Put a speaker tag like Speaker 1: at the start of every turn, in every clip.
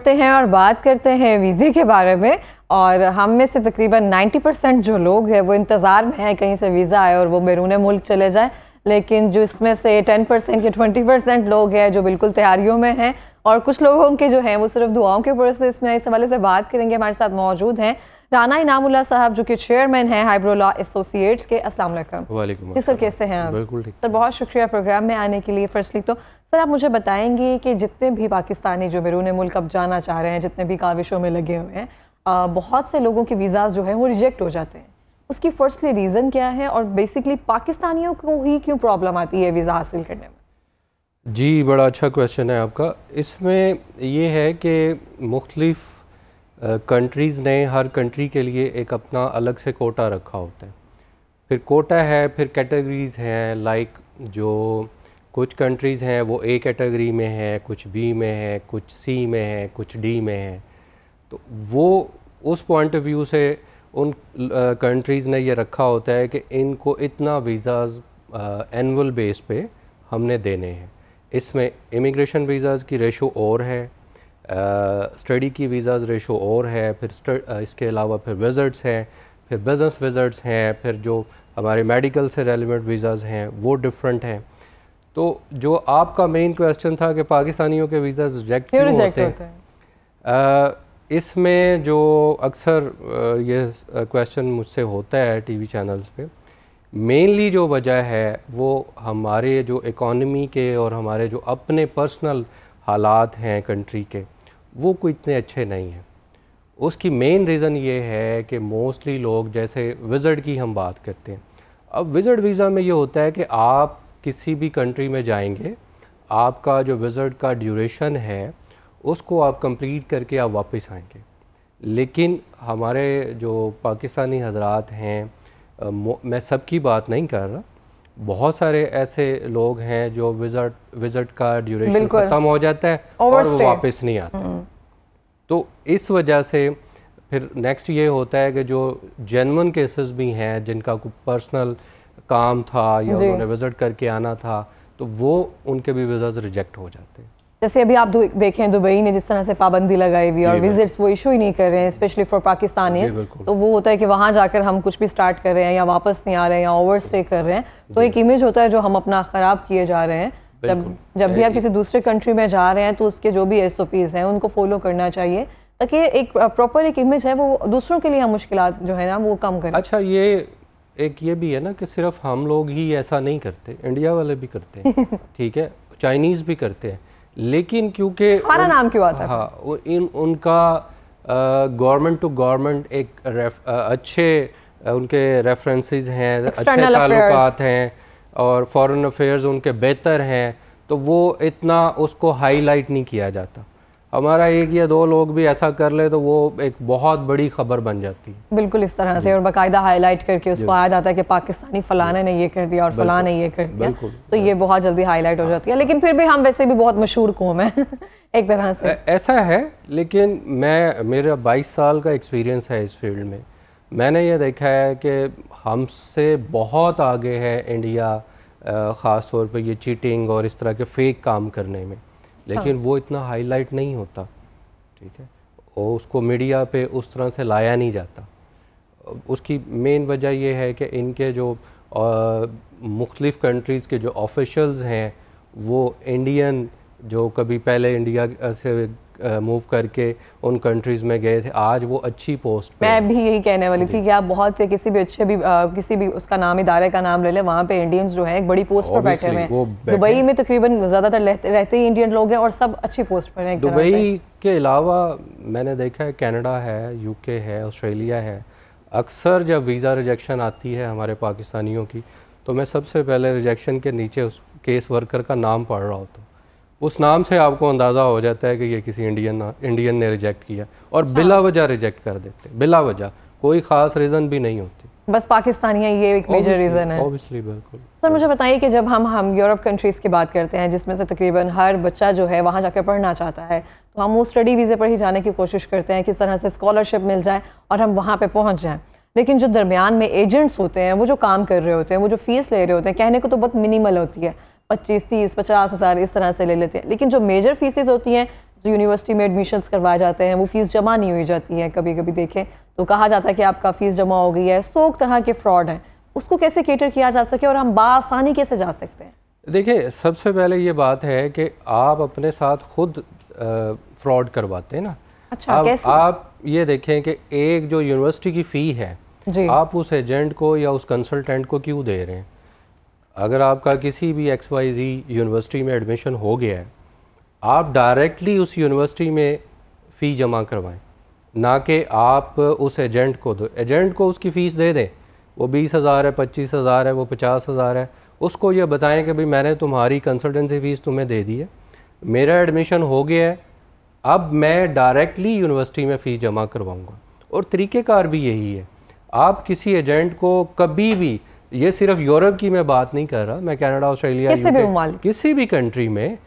Speaker 1: करते हैं और बात करते हैं वीज़े के बारे में और हम में से तकरीबन 90 परसेंट जो लोग हैं वो इंतज़ार में हैं कहीं से वीज़ा आए और वो बैरून मुल्क चले जाए लेकिन जो इसमें से 10 परसेंट या 20 परसेंट लोग हैं जो बिल्कुल तैयारियों में हैं और कुछ लोगों के जो हैं वो सिर्फ दुआओं के प्रोसेस में इस हवाले से बात करेंगे हमारे साथ मौजूद हैं राना इनामुल्ला साहब जो कि चेयरमैन हैं हाइब्रोला एसोसिएट्स के अस्सलाम जी सर कैसे हैं आप बिल्कुल ठीक सर बहुत शुक्रिया प्रोग्राम में आने के लिए फर्स्टली तो सर आप मुझे बताएंगे कि जितने भी पाकिस्तानी जो बैरून मुल्क अब जाना चाह रहे हैं जितने भी काविशों में लगे हुए हैं बहुत से लोगों के वीज़ाज जो है वो रिजेक्ट हो जाते हैं उसकी फर्स्टली रीज़न क्या है और बेसिकली पाकिस्तानियों को ही क्यों प्रॉब्लम आती है वीज़ा हासिल करने
Speaker 2: में जी बड़ा अच्छा क्वेश्चन है आपका इसमें ये है कि मुख्तलिफ़ कंट्रीज़ ने हर कंट्री के लिए एक अपना अलग से कोटा रखा होता है फिर कोटा है फिर कैटेगरीज़ हैं लाइक जो कुछ कंट्रीज़ हैं वो ए कैटेगरी में है कुछ बी में है कुछ सी में है कुछ डी में है तो वो उस पॉइंट ऑफ व्यू से उन कंट्रीज़ ने ये रखा होता है कि इनको इतना वीज़ाज़ एनअल बेस पे हमने देने हैं इसमें इमिग्रेशन वीज़ाज़ की रेशो और है स्टडी की वीज़ाज़ रेशो और है फिर uh, इसके अलावा फिर विज़ट्स हैं फिर बिज़नेस विज़ट्स हैं फिर जो हमारे मेडिकल से रेलिवेंट वीज़ाज़ हैं वो डिफरेंट हैं तो जो आपका मेन क्वेश्चन था कि पाकिस्तानियों के वीज़ा रिजेक्ट क्यों होते हैं होते इसमें जो अक्सर ये क्वेश्चन मुझसे होता है टीवी चैनल्स पे मेनली जो वजह है वो हमारे जो इकॉनमी के और हमारे जो अपने पर्सनल हालात हैं कंट्री के वो कोई इतने अच्छे नहीं हैं उसकी मेन रीज़न ये है कि मोस्टली लोग जैसे विज़र्ड की हम बात करते हैं अब विज़र्ड वीज़ा में ये होता है कि आप किसी भी कंट्री में जाएंगे आपका जो विज़ट का ड्यूरेशन है उसको आप कंप्लीट करके आप वापस आएंगे लेकिन हमारे जो पाकिस्तानी हजरात हैं मैं सबकी बात नहीं कर रहा बहुत सारे ऐसे लोग हैं जो विज़ट विज़ट का ड्यूरेशन ख़त्म हो जाता है और वो वापस नहीं आता हम्म। तो इस वजह से फिर नेक्स्ट ये होता है कि जो जेनवन केसेस भी हैं जिनका पर्सनल काम था या उन्होंने विजिट करके आना था तो वो उनके भी वीज़ाज रिजेक्ट हो जाते हैं
Speaker 1: जैसे अभी आप देखें दुबई ने जिस तरह से पाबंदी लगाई हुई और विजिट्स वो इशू ही नहीं कर रहे हैं स्पेशली फॉर पाकिस्तानी तो वो होता है कि वहाँ जाकर हम कुछ भी स्टार्ट कर रहे हैं या वापस नहीं आ रहे हैं या ओवर स्टे कर रहे हैं तो एक इमेज होता है जो हम अपना ख़राब किए जा रहे हैं जब जब भी आप किसी दूसरे कंट्री में जा रहे हैं तो उसके जो भी एस हैं उनको फॉलो करना चाहिए ताकि एक प्रॉपर एक इमेज है वो दूसरों के लिए मुश्किल जो है ना वो कम करें अच्छा
Speaker 2: ये एक ये भी है ना कि सिर्फ हम लोग ही ऐसा नहीं करते इंडिया वाले भी करते हैं ठीक है चाइनीज भी करते हैं लेकिन क्योंकि हमारा नाम क्यों आता है हाँ इन उनका गवर्नमेंट टू गवर्नमेंट एक रेफ, आ, अच्छे आ, उनके रेफरेंसेस हैं अच्छे ताल्लुक हैं और फॉरेन अफेयर्स उनके बेहतर हैं तो वो इतना उसको हाईलाइट नहीं किया जाता हमारा एक या दो लोग भी ऐसा कर ले तो वो एक बहुत बड़ी खबर बन जाती
Speaker 1: है बिल्कुल इस तरह से और बाकायदा हाईलाइट करके उसको आ जाता है कि पाकिस्तानी फलाने ने ये कर दिया और फलाने ये कर दिया तो ये बहुत जल्दी हाईलाइट हो जाती है लेकिन फिर भी हम वैसे भी बहुत मशहूर कौम है एक तरह से
Speaker 2: ऐसा है लेकिन मैं मेरा बाईस साल का एक्सपीरियंस है इस फील्ड में मैंने ये देखा है कि हमसे बहुत आगे है इंडिया ख़ास तौर पर ये चीटिंग और इस तरह के फेक काम करने में लेकिन हाँ। वो इतना हाईलाइट नहीं होता ठीक है और उसको मीडिया पे उस तरह से लाया नहीं जाता उसकी मेन वजह यह है कि इनके जो मुख्तलिफ़ कंट्रीज़ के जो ऑफिशल्स हैं वो इंडियन जो कभी पहले इंडिया से मूव करके उन कंट्रीज में गए थे आज वो अच्छी पोस्ट पे मैं
Speaker 1: भी यही कहने वाली थी कि आप बहुत से किसी भी अच्छे भी आ, किसी भी उसका नाम इदारे का नाम ले लें वहाँ पे इंडियंस जो है एक बड़ी पोस्ट पर बैठे हुए हैं दुबई में तकरीबन ज़्यादातर रहते ही इंडियन लोग हैं और सब अच्छी पोस्ट पर हैं दुबई
Speaker 2: के अलावा मैंने देखा है कैनेडा है यूके है ऑस्ट्रेलिया है अक्सर जब वीज़ा रिजेक्शन आती है हमारे पाकिस्तानियों की तो मैं सबसे पहले रिजेक्शन के नीचे उस केस वर्कर का नाम पढ़ रहा होता हूँ उस नाम से आपको अंदाज़ा हो जाता है कि ये किसी इंडियन इंडियन ने रिजेक्ट किया और हाँ। बिला वजह रिजेक्ट कर देते बिला वजह कोई ख़ास रीज़न भी नहीं होती
Speaker 1: बस पाकिस्तानी है ये एक मेजर रीज़न है
Speaker 2: ऑब्वियसली बिल्कुल
Speaker 1: सर मुझे बताइए कि जब हम हम यूरोप कंट्रीज़ की बात करते हैं जिसमें से तकरीबन हर बच्चा जो है वहाँ जाकर पढ़ना चाहता है तो हम वो स्टडी वीज़े पर ही जाने की कोशिश करते हैं किस तरह से स्कॉलरशिप मिल जाए और हम वहाँ पर पहुँच जाएँ लेकिन जो दरमियान में एजेंट्स होते हैं वो जो काम कर रहे होते हैं वो जो फ़ीस ले रहे होते हैं कहने को तो बहुत मिनिमल होती है पच्चीस तीस पचास हज़ार इस तरह से ले लेते हैं लेकिन जो मेजर फीसेज होती हैं जो यूनिवर्सिटी में एडमिशन करवाए जाते हैं वो फ़ीस जमा नहीं हुई जाती है कभी कभी देखें तो कहा जाता है कि आपका फ़ीस जमा हो गई है सौ तरह के फ्रॉड हैं उसको कैसे केटर किया जा सके और हम बासानी कैसे जा सकते हैं
Speaker 2: देखिए सबसे पहले ये बात है कि आप अपने साथ खुद फ्रॉड करवाते हैं ना अच्छा आप, कैसे? आप ये देखें कि एक जो यूनिवर्सिटी की फ़ी है जी। आप उस एजेंट को या उस कंसल्टेंट को क्यों दे रहे हैं अगर आपका किसी भी एक्स वाई जी यूनिवर्सिटी में एडमिशन हो गया है आप डायरेक्टली उस यूनिवर्सिटी में फ़ी जमा करवाएं ना कि आप उस एजेंट को दो एजेंट को उसकी फ़ीस दे दें वो बीस हज़ार है पच्चीस हज़ार है वो पचास हज़ार है उसको ये बताएं कि भाई मैंने तुम्हारी कंसल्टेंसी फ़ीस तुम्हें दे दी है मेरा एडमिशन हो गया है अब मैं डायरेक्टली यूनिवर्सिटी में फ़ीस जमा करवाऊँगा और तरीक़ेकार भी यही है आप किसी एजेंट को कभी भी ये सिर्फ यूरोप की मैं बात नहीं कर रहा मैं कनाडा ऑस्ट्रेलिया किसी भी किसी भी कंट्री में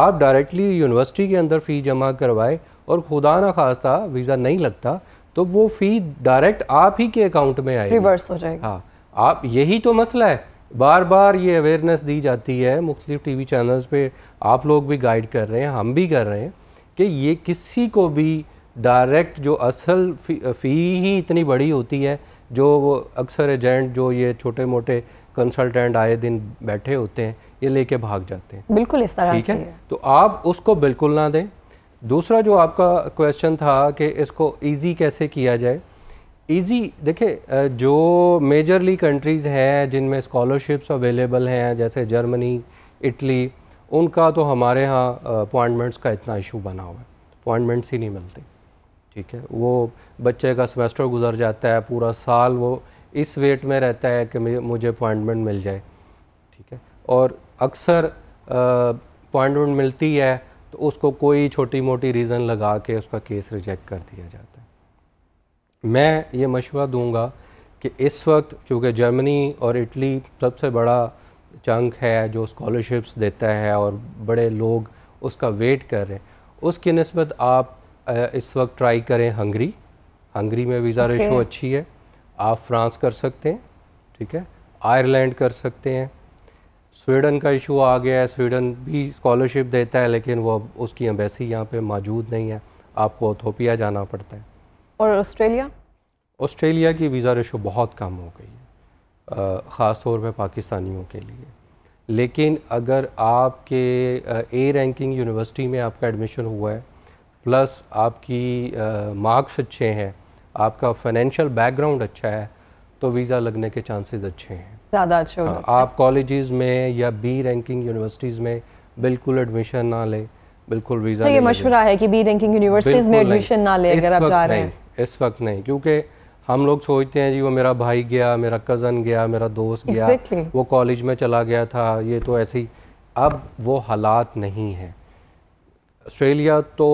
Speaker 2: आप डायरेक्टली यूनिवर्सिटी के अंदर फ़ी जमा करवाए और खुदा ना खास्ता वीज़ा नहीं लगता तो वो फ़ी डायरेक्ट आप ही के अकाउंट में आएगी रिवर्स हो जाएगा हाँ आप यही तो मसला है बार बार ये अवेयरनेस दी जाती है मुख्तलिफ टी वी चैनल्स पर आप लोग भी गाइड कर रहे हैं हम भी कर रहे हैं कि ये किसी को भी डायरेक्ट जो असल फी फ़ी ही इतनी बड़ी होती है जो अक्सर एजेंट जो ये छोटे मोटे कंसल्टेंट आए दिन बैठे होते हैं ये लेके भाग जाते हैं
Speaker 1: बिल्कुल इस तरह ठीक है?
Speaker 2: तो आप उसको बिल्कुल ना दें दूसरा जो आपका क्वेश्चन था कि इसको इजी कैसे किया जाए इजी देखिए जो मेजरली कंट्रीज़ हैं जिनमें स्कॉलरशिप्स अवेलेबल हैं जैसे जर्मनी इटली उनका तो हमारे यहाँ अपॉइंटमेंट्स का इतना इशू बना हुआ है अपॉइंटमेंट्स ही नहीं मिलते ठीक है वो बच्चे का सेमेस्टर गुजर जाता है पूरा साल वो इस वेट में रहता है कि मुझे अपॉइंटमेंट मिल जाए ठीक है और अक्सर अपॉइंटमेंट मिलती है तो उसको कोई छोटी मोटी रीज़न लगा के उसका केस रिजेक्ट कर दिया जाता है मैं ये मशवरा दूंगा कि इस वक्त क्योंकि जर्मनी और इटली सबसे बड़ा चंक है जो स्कॉलरशिप्स देता है और बड़े लोग उसका वेट कर रहे हैं उसकी नस्बत आप इस वक्त ट्राई करें हंगरी हंगरी में वीज़ा okay. रेशो अच्छी है आप फ्रांस कर सकते हैं ठीक है आयरलैंड कर सकते हैं स्वीडन का इशू आ गया है स्वीडन भी स्कॉलरशिप देता है लेकिन वो अब उसकी अम्बेसी यहाँ पे मौजूद नहीं है आपको ओथोपिया जाना पड़ता है
Speaker 1: और ऑस्ट्रेलिया
Speaker 2: ऑस्ट्रेलिया की वीज़ा रेशो बहुत कम हो गई है ख़ास तौर पर पाकिस्तानियों के लिए लेकिन अगर आपके ए रैंकिंग यूनिवर्सिटी में आपका एडमिशन हुआ है प्लस आपकी मार्क्स अच्छे हैं आपका फाइनेंशियल बैकग्राउंड अच्छा है तो वीज़ा लगने के चांसेस अच्छे हैं
Speaker 1: ज़्यादा अच्छे हो हाँ, आप
Speaker 2: कॉलेजेस में या बी रैंकिंग यूनिवर्सिटीज़ में बिल्कुल एडमिशन ना लें बिल्कुल वीज़ा तो ये मशवरा
Speaker 1: है कि बी रैंकिंग यूनिवर्सिटीज़ में एडमिशन ना लें अगर आप जा रहे हैं
Speaker 2: इस वक्त नहीं क्योंकि हम लोग सोचते हैं जी वो मेरा भाई गया मेरा कज़न गया मेरा दोस्त गया exactly. वो कॉलेज में चला गया था ये तो ऐसे ही अब वो हालात नहीं हैं ऑस्ट्रेलिया तो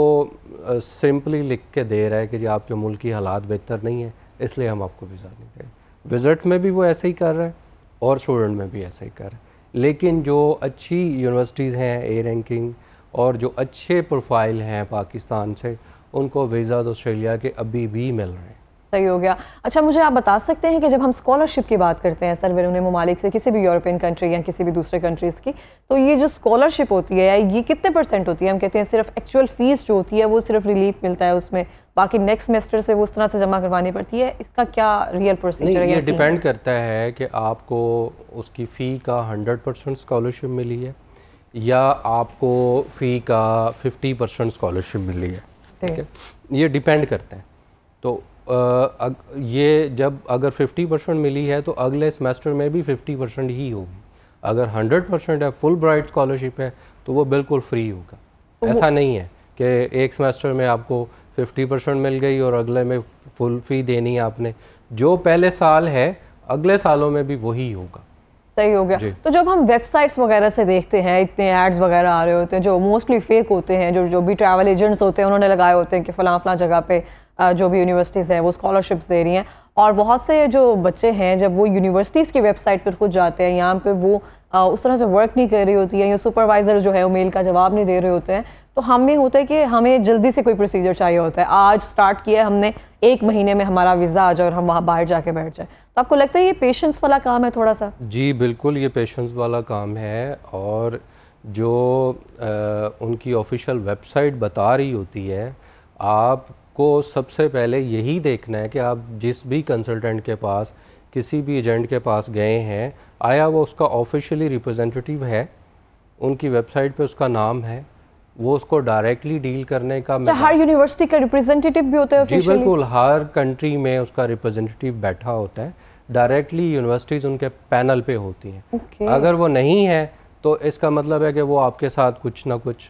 Speaker 2: सिंपली लिख के दे रहा है कि जी आपके मुल्क की हालात बेहतर नहीं है इसलिए हम आपको वीज़ा नहीं देंगे विज़िट में भी वो ऐसे ही कर रहे हैं और स्टूडेंट में भी ऐसे ही कर रहे हैं लेकिन जो अच्छी यूनिवर्सिटीज़ हैं ए रैंकिंग और जो अच्छे प्रोफाइल हैं पाकिस्तान से उनको वीज़ा ऑस्ट्रेलिया के अभी भी मिल रहे हैं
Speaker 1: सही हो गया अच्छा मुझे आप बता सकते हैं कि जब हम स्कॉलरशिप की बात करते हैं सर बैरून ममालिक से किसी भी यूरोपियन कंट्री या किसी भी दूसरे कंट्रीज़ की तो ये जो स्कॉलरशिप होती है ये कितने परसेंट होती है हम कहते हैं सिर्फ एक्चुअल फ़ीस जो होती है वो सिर्फ रिलीफ मिलता है उसमें बाकी नेक्स्ट सेमेस्टर से वो उस तरह से जमा करवानी पड़ती है इसका क्या रियल प्रोसीजर है ये डिपेंड
Speaker 2: करता है कि आपको उसकी फ़ी का हंड्रेड परसेंट स्कॉलरशिप मिली है या आपको फ़ी का फिफ्टी परसेंट स्कॉलरशिप मिली है ठीक है ये डिपेंड करता है तो ये जब अगर 50 परसेंट मिली है तो अगले सेमेस्टर में भी 50 परसेंट ही होगी अगर 100 परसेंट है फुल ब्राइट स्कॉलरशिप है तो वो बिल्कुल फ्री होगा तो ऐसा नहीं है कि एक सेमेस्टर में आपको 50 परसेंट मिल गई और अगले में फुल फी देनी है आपने जो पहले साल है अगले सालों में भी वही होगा
Speaker 1: सही हो गया तो जब हम वेबसाइट्स वगैरह से देखते हैं इतने एड्स वगैरह आ रहे होते हैं जो मोस्टली फेक होते हैं जो जो भी ट्रैवल एजेंट्स होते हैं उन्होंने लगाए होते हैं कि फला फ़लाँ जगह पे जो भी यूनिवर्सिटीज़ हैं वो स्कॉलरशिप्स दे रही हैं और बहुत से जो बच्चे हैं जब वो यूनिवर्सिटीज़ की वेबसाइट पर खुद जाते हैं यहाँ पे वो आ, उस तरह से वर्क नहीं कर रही होती है या सुपरवाइज़र जो है वो मेल का जवाब नहीं दे रहे होते हैं तो हमें होता है कि हमें जल्दी से कोई प्रोसीजर चाहिए होता है आज स्टार्ट किया है हमने एक महीने में हमारा वीज़ा आ जाए और हम वहाँ बाहर जाके बैठ जाए तो आपको लगता है ये पेशेंस वाला काम है थोड़ा सा
Speaker 2: जी बिल्कुल ये पेशेंस वाला काम है और जो आ, उनकी ऑफिशियल वेबसाइट बता रही होती है आप आपको सबसे पहले यही देखना है कि आप जिस भी कंसल्टेंट के पास किसी भी एजेंट के पास गए हैं आया वो उसका ऑफिशियली रिप्रेजेंटेटिव है उनकी वेबसाइट पे उसका नाम है वो उसको डायरेक्टली डील करने का अच्छा, हर
Speaker 1: यूनिवर्सिटी का रिप्रेजेंटेटिव भी होता है बिल्कुल
Speaker 2: हर कंट्री में उसका रिप्रेजेंटेटिव बैठा होता है डायरेक्टली यूनिवर्सिटीज़ उनके पैनल पे होती हैं okay. अगर वो नहीं है तो इसका मतलब है कि वो आपके साथ कुछ ना कुछ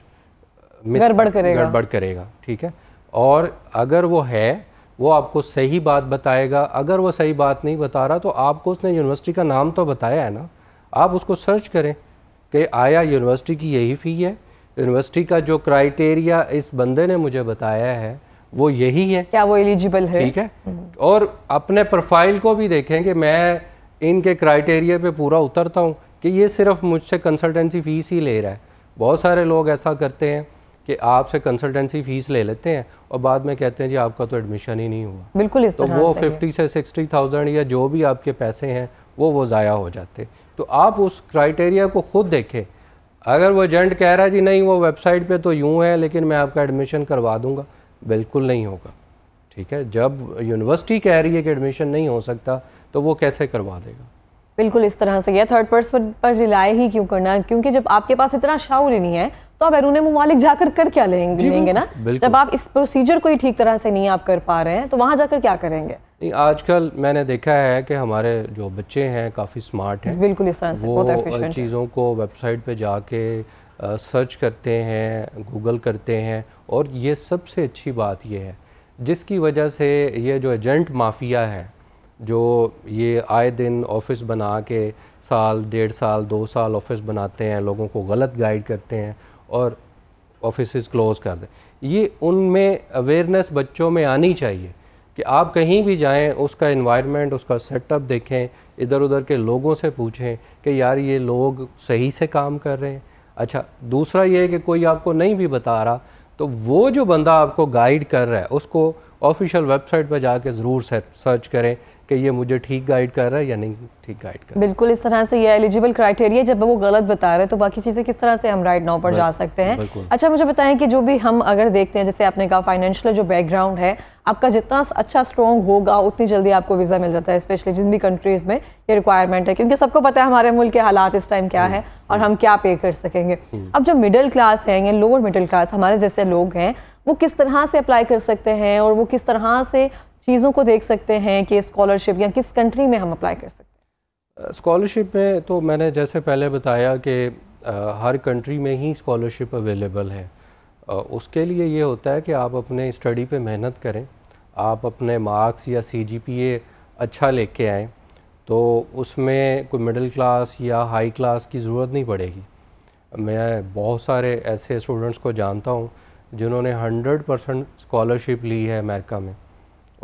Speaker 2: गड़बड़ करेगा गड़बड़ करेगा ठीक है और अगर वो है वो आपको सही बात बताएगा अगर वो सही बात नहीं बता रहा तो आपको उसने यूनिवर्सिटी का नाम तो बताया है ना आप उसको सर्च करें कि आया यूनिवर्सिटी की यही फ़ी है यूनिवर्सिटी का जो क्राइटेरिया इस बंदे ने मुझे बताया है वो यही है
Speaker 1: क्या वो एलिजिबल है ठीक है हम्म।
Speaker 2: और अपने प्रोफाइल को भी देखें कि मैं इनके क्राइटेरिया पे पूरा उतरता हूँ कि ये सिर्फ मुझसे कंसल्टेंसी फ़ीस ही ले रहा है बहुत सारे लोग ऐसा करते हैं कि आपसे कंसल्टेंसी फीस ले लेते हैं और बाद में कहते हैं जी आपका तो एडमिशन ही नहीं हुआ बिल्कुल इस तो तरह वो फिफ्टी से सिक्सटी थाउजेंड या जो भी आपके पैसे हैं वो वो ज़ाया हो जाते तो आप उस क्राइटेरिया को खुद देखें अगर वो एजेंट कह रहा है जी नहीं वो वेबसाइट पे तो यूँ है लेकिन मैं आपका एडमिशन करवा दूंगा बिल्कुल नहीं होगा ठीक है जब यूनिवर्सिटी कह रही है कि एडमिशन नहीं हो सकता तो वो कैसे करवा देगा
Speaker 1: बिल्कुल इस तरह से यह थर्ड पर्सन पर रिलाई ही क्यों करना क्योंकि जब आपके पास इतना शाउर ही नहीं है तो आप बैरून ममालिक जाकर कर क्या लेंगे लेंगे ना जब आप इस प्रोसीजर को ही ठीक तरह से नहीं आप कर पा रहे हैं तो वहाँ जाकर क्या करेंगे
Speaker 2: नहीं आजकल मैंने देखा है कि हमारे जो बच्चे हैं काफ़ी स्मार्ट हैं बिल्कुल इस तरह से बहुत चीज़ों को वेबसाइट पे जाके सर्च करते हैं गूगल करते हैं और ये सबसे अच्छी बात ये है जिसकी वजह से ये जो एजेंट माफिया है जो ये आए दिन ऑफिस बना के साल डेढ़ साल दो साल ऑफिस बनाते हैं लोगों को गलत गाइड करते हैं और ऑफिस क्लोज कर दें ये उनमें अवेयरनेस बच्चों में आनी चाहिए कि आप कहीं भी जाएं उसका इन्वायरमेंट उसका सेटअप देखें इधर उधर के लोगों से पूछें कि यार ये लोग सही से काम कर रहे हैं अच्छा दूसरा ये है कि कोई आपको नहीं भी बता रहा तो वो जो बंदा आपको गाइड कर रहा है उसको ऑफिशियल वेबसाइट पर जाके ज़रूर सर्च करें कि ये मुझे ठीक गाइड कर रहा है या नहीं ठीक गाइड कर
Speaker 1: बिल्कुल इस तरह से ये एलिजिबल क्राइटेरिया जब वो गलत बता रहे हैं तो बाकी चीज़ें किस तरह से हम राइट नाव पर जा सकते हैं अच्छा मुझे बताएं कि जो भी हम अगर देखते हैं जैसे आपने कहा फाइनेंशियल जो बैकग्राउंड है आपका जितना अच्छा स्ट्रॉन्ग होगा उतनी जल्दी आपको वीज़ा मिल जाता है स्पेशली जिन भी कंट्रीज़ में ये रिक्वायरमेंट है क्योंकि सबको पता है हमारे मुल्क के हालात इस टाइम क्या हम्म, है और हम क्या पे कर सकेंगे हम्म। अब जो मिडिल क्लास हैं या लोअर मिडिल क्लास हमारे जैसे लोग हैं वो किस तरह से अप्लाई कर सकते हैं और वो किस तरह से चीज़ों को देख सकते हैं कि स्कॉलरशिप या किस कंट्री में हम अप्लाई कर सकते
Speaker 2: हैं स्कॉलरशिप में तो मैंने जैसे पहले बताया कि हर कंट्री में ही स्कॉलरशिप अवेलेबल है उसके लिए ये होता है कि आप अपने स्टडी पे मेहनत करें आप अपने मार्क्स या सी अच्छा लेके आएँ तो उसमें कोई मिडिल क्लास या हाई क्लास की ज़रूरत नहीं पड़ेगी मैं बहुत सारे ऐसे स्टूडेंट्स को जानता हूँ जिन्होंने 100 परसेंट स्कॉलरशिप ली है अमेरिका में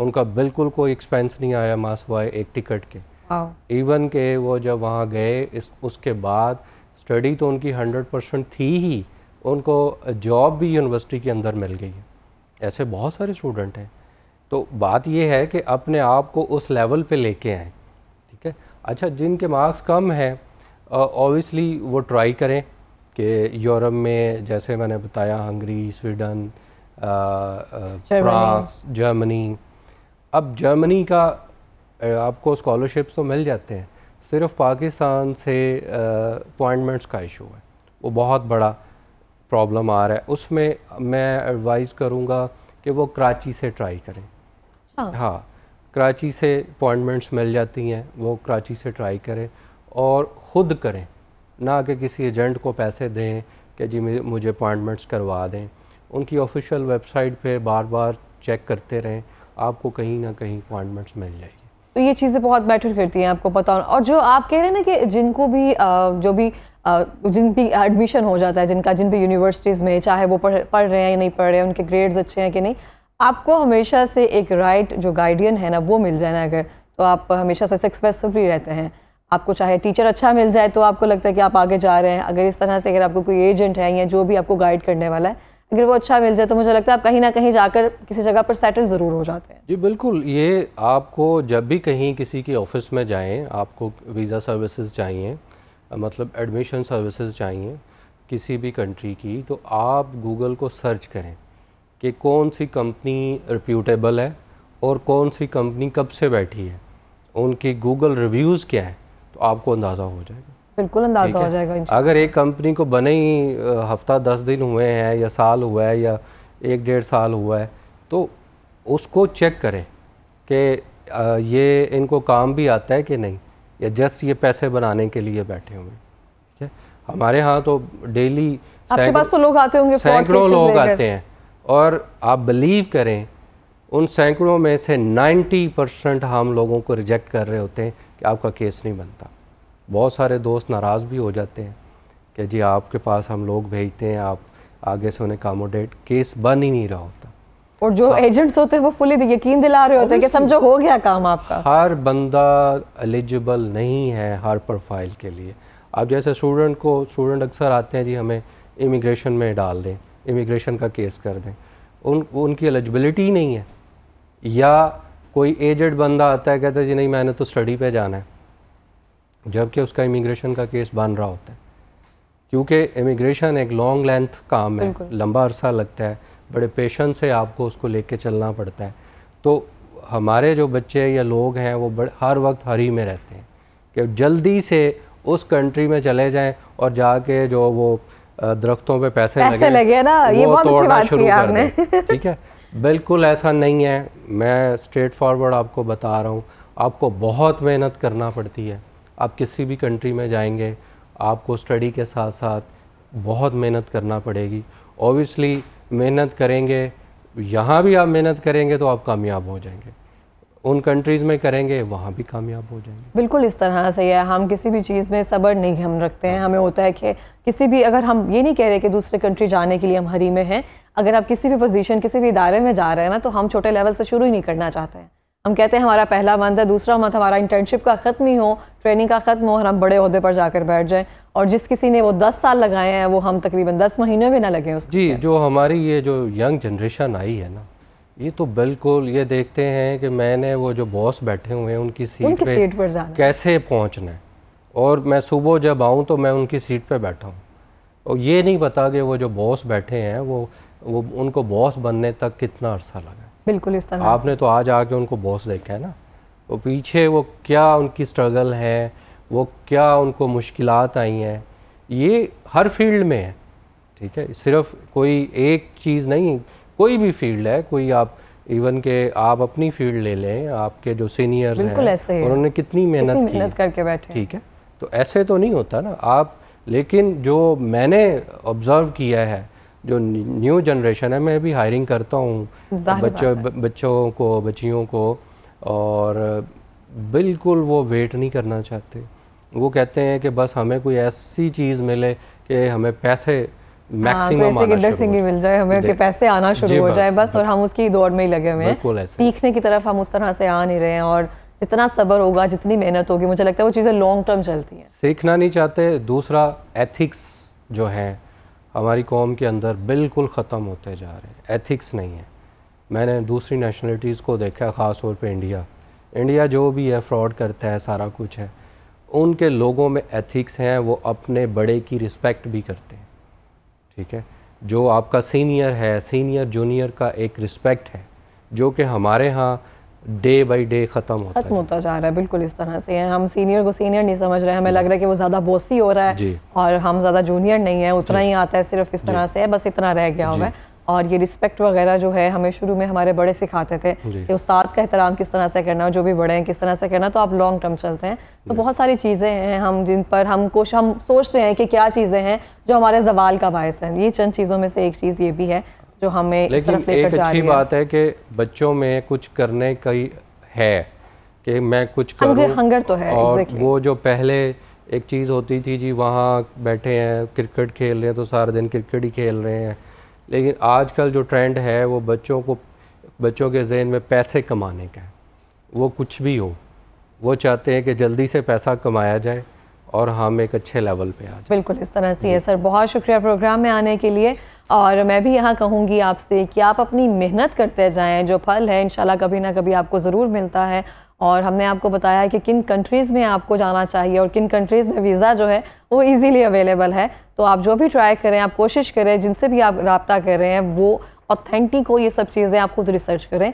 Speaker 2: उनका बिल्कुल कोई एक्सपेंस नहीं आया मास सवाए एक टिकट के इवन के वो जब वहाँ गए इस उसके बाद स्टडी तो उनकी हंड्रेड परसेंट थी ही उनको जॉब भी यूनिवर्सिटी के अंदर मिल गई है ऐसे बहुत सारे स्टूडेंट हैं तो बात यह है कि अपने आप को उस लेवल पे लेके आए ठीक है अच्छा जिनके मार्क्स कम हैं ओबियसली वो ट्राई करें कि यूरोप में जैसे मैंने बताया हंगरी स्वीडन फ्रांस जर्मनी अब जर्मनी का आपको स्कॉलरशिप्स तो मिल जाते हैं सिर्फ पाकिस्तान से अपॉइंटमेंट्स का इशू है वो बहुत बड़ा प्रॉब्लम आ रहा है उसमें मैं एडवाइस करूँगा कि वो कराची से ट्राई करें हाँ, हाँ कराची से अपॉइंटमेंट्स मिल जाती हैं वो कराची से ट्राई करें और ख़ुद करें ना कि किसी एजेंट को पैसे दें कि जी मुझे अपॉइंटमेंट्स करवा दें उनकी ऑफिशियल वेबसाइट पे बार बार चेक करते रहें आपको कहीं ना कहीं अपॉइंटमेंट्स मिल जाएगी
Speaker 1: तो ये चीज़ें बहुत मैटर करती हैं आपको पता और जो आप कह रहे हैं ना कि जिनको भी जो भी जिन भी एडमिशन हो जाता है जिनका जिन भी यूनिवर्सिटीज़ में चाहे वो पढ़ पढ़ रहे हैं या नहीं पढ़ रहे हैं उनके ग्रेड्स अच्छे हैं कि नहीं आपको हमेशा से एक राइट जो गाइडियन है ना वो मिल जाए ना अगर तो आप हमेशा से भी रहते हैं आपको चाहे टीचर अच्छा मिल जाए तो आपको लगता है कि आप आगे जा रहे हैं अगर इस तरह से अगर आपको कोई एजेंट है या जो भी आपको गाइड करने वाला है अगर वो अच्छा मिल जाए तो मुझे लगता है आप कहीं ना कहीं जाकर किसी जगह पर सेटल ज़रूर हो जाते हैं
Speaker 2: जी बिल्कुल ये आपको जब भी कहीं किसी की ऑफिस में जाएं आपको वीज़ा सर्विसेज चाहिए मतलब एडमिशन सर्विसेज चाहिए किसी भी कंट्री की तो आप गूगल को सर्च करें कि कौन सी कंपनी रिप्यूटेबल है और कौन सी कंपनी कब से बैठी है उनकी गूगल रिव्यूज़ क्या है तो आपको अंदाज़ा हो जाएगा
Speaker 1: बिल्कुल अंदाज़ा हो जाएगा
Speaker 2: अगर एक कंपनी को बने ही हफ्ता दस दिन हुए हैं या साल हुआ है या एक डेढ़ साल हुआ है तो उसको चेक करें कि ये इनको काम भी आता है कि नहीं या जस्ट ये पैसे बनाने के लिए बैठे हुए ठीक है हमारे यहाँ तो डेली आपके पास तो लोग आते होंगे सैकड़ों लोग आते हैं और आप बिलीव करें उन सैकड़ों में से 90 परसेंट हम लोगों को रिजेक्ट कर रहे होते हैं कि आपका केस नहीं बनता बहुत सारे दोस्त नाराज़ भी हो जाते हैं कि जी आपके पास हम लोग भेजते हैं आप आगे से उन्हें कामोडेट केस बन ही नहीं रहा होता
Speaker 1: और जो एजेंट्स हाँ। होते हैं वो फुली यकीन दिला रहे होते हैं कि समझो हो गया काम आपका
Speaker 2: हर बंदा एलिजिबल नहीं है हर प्रोफाइल के लिए आप जैसे स्टूडेंट को स्टूडेंट अक्सर आते हैं जी हमें इमिग्रेशन में डाल दें इमिग्रेशन का केस कर दें उन उनकी एलिजिबिलिटी नहीं है या कोई एजड बंदा आता है कहता है जी नहीं मैंने तो स्टडी पे जाना है जबकि उसका इमिग्रेशन का केस बन रहा होता है क्योंकि इमिग्रेशन एक लॉन्ग लेंथ काम है लंबा अरसा लगता है बड़े पेशेंस से आपको उसको लेके चलना पड़ता है तो हमारे जो बच्चे या लोग हैं वो बड़े हर वक्त हरी में रहते हैं कि जल्दी से उस कंट्री में चले जाएं और जाके जो वो दरख्तों पे पैसे, पैसे लगे, लगे ना ये बहुत अच्छी बात की आपने ठीक है बिल्कुल ऐसा नहीं है मैं स्ट्रेट फॉरवर्ड आपको बता रहा हूँ आपको बहुत मेहनत करना पड़ती है आप किसी भी कंट्री में जाएंगे आपको स्टडी के साथ साथ बहुत मेहनत करना पड़ेगी ओबियसली मेहनत करेंगे यहाँ भी आप मेहनत करेंगे तो आप कामयाब हो जाएंगे उन कंट्रीज़ में करेंगे वहाँ भी कामयाब हो जाएंगे
Speaker 1: बिल्कुल इस तरह से है हम किसी भी चीज़ में सब्र नहीं हम रखते हैं हमें होता है कि किसी भी अगर हम ये नहीं कह रहे कि दूसरे कंट्री जाने के लिए हम हरी में हैं अगर आप किसी भी पोजीशन किसी भी इदारे में जा रहे हैं ना तो हम छोटे लेवल से शुरू ही नहीं करना चाहते हैं हम कहते हैं हमारा पहला मंथ है दूसरा मंथ हमारा इंटर्नशिप का ख़त्म ही हो ट्रेनिंग का ख़त्म हो और हम बड़े अहदे पर जाकर बैठ जाएं और जिस किसी ने वो दस साल लगाए हैं वो हम तकरीबन दस महीनों में ना लगे उस जी
Speaker 2: जो हमारी ये जो यंग जनरेशन आई है ना ये तो बिल्कुल ये देखते हैं कि मैंने वो जो बॉस बैठे हुए हैं उनकी सीट उनकी पे सीट पर जाना कैसे पहुंचना है और मैं सुबह जब आऊँ तो मैं उनकी सीट पे बैठा हूँ और ये नहीं पता कि वो जो बॉस बैठे हैं वो वो उनको बॉस बनने तक कितना अरसा लगा
Speaker 1: बिल्कुल इस तरह आपने
Speaker 2: तो आज आके उनको बॉस देखा है ना वो पीछे वो क्या उनकी स्ट्रगल है वो क्या उनको मुश्किल आई हैं ये हर फील्ड में है ठीक है सिर्फ कोई एक चीज़ नहीं कोई भी फील्ड है कोई आप इवन के आप अपनी फील्ड ले लें आपके जो सीनियर्स हैं उन्होंने कितनी मेहनत मेहनत करके बैठे ठीक है तो ऐसे तो नहीं होता ना आप लेकिन जो मैंने ऑब्ज़र्व किया है जो न्यू जनरेशन है मैं भी हायरिंग करता हूँ बच्चों बच्चों को बच्चियों को और बिल्कुल वो वेट नहीं करना चाहते वो कहते हैं कि बस हमें कोई ऐसी चीज़ मिले कि हमें पैसे मैक्सिमम हाँ, गिद्दर
Speaker 1: मिल जाए हमें कि पैसे आना शुरू हो जाए बस और हम उसकी दौड़ में ही लगे हुए हैं सीखने की तरफ हम उस तरह से आ नहीं रहे हैं और जितना सबर होगा जितनी मेहनत होगी मुझे लगता है वो चीज़ें लॉन्ग टर्म चलती हैं
Speaker 2: सीखना नहीं चाहते दूसरा एथिक्स जो है हमारी कौम के अंदर बिल्कुल ख़त्म होते जा रहे हैं एथिक्स नहीं है मैंने दूसरी नेशनलिटीज़ को देखा ख़ास तौर पे इंडिया इंडिया जो भी है फ्रॉड करता है सारा कुछ है उनके लोगों में एथिक्स हैं वो अपने बड़े की रिस्पेक्ट भी करते हैं ठीक है जो आपका सीनियर है सीनियर जूनियर का एक रिस्पेक्ट है जो कि हमारे यहाँ डे बाय डे खत्म होता खत्म
Speaker 1: होता जा रहा है बिल्कुल इस तरह से है हम सीनियर को सीनियर नहीं समझ रहे हैं हमें लग रहा है कि वो ज़्यादा बोसी हो रहा है और हम ज़्यादा जूनियर नहीं है उतना ही आता है सिर्फ इस तरह से है बस इतना रह गया हुआ है और ये रिस्पेक्ट वगैरह जो है हमें शुरू में हमारे बड़े सिखाते थे कि उस्ताद का एहतराम किस तरह से करना जो भी बड़े हैं किस तरह से करना तो आप लॉन्ग टर्म चलते हैं तो बहुत सारी चीज़ें हैं हम जिन पर हम कोश हम सोचते हैं कि क्या चीज़ें हैं जो हमारे जवाल का बायस है ये चंद चीज़ों में से एक चीज़ ये भी है जो हमें लेकिन इस तरफ लेकर जा अच्छी बात
Speaker 2: है कि बच्चों में कुछ करने का ही है कि मैं कुछ करूं हंगर तो है और exactly. वो जो पहले एक चीज़ होती थी जी वहाँ बैठे हैं क्रिकेट खेल रहे हैं तो सारे दिन क्रिकेट ही खेल रहे हैं लेकिन आजकल जो ट्रेंड है वो बच्चों को बच्चों के जहन में पैसे कमाने का है वो कुछ भी हो वो चाहते हैं कि जल्दी से पैसा कमाया जाए और हम एक अच्छे लेवल पे आ
Speaker 1: बिल्कुल इस तरह से है सर बहुत शुक्रिया प्रोग्राम में आने के लिए और मैं भी यहाँ कहूँगी आपसे कि आप अपनी मेहनत करते जाएं जो फल है इंशाल्लाह कभी ना कभी आपको ज़रूर मिलता है और हमने आपको बताया है कि किन कंट्रीज़ में आपको जाना चाहिए और किन कंट्रीज़ में वीज़ा जो है वो इजीली अवेलेबल है तो आप जो भी ट्राई करें आप कोशिश करें जिनसे भी आप रबता कर रहे हैं वो ऑथेंटिक हो ये सब चीज़ें आप खुद रिसर्च करें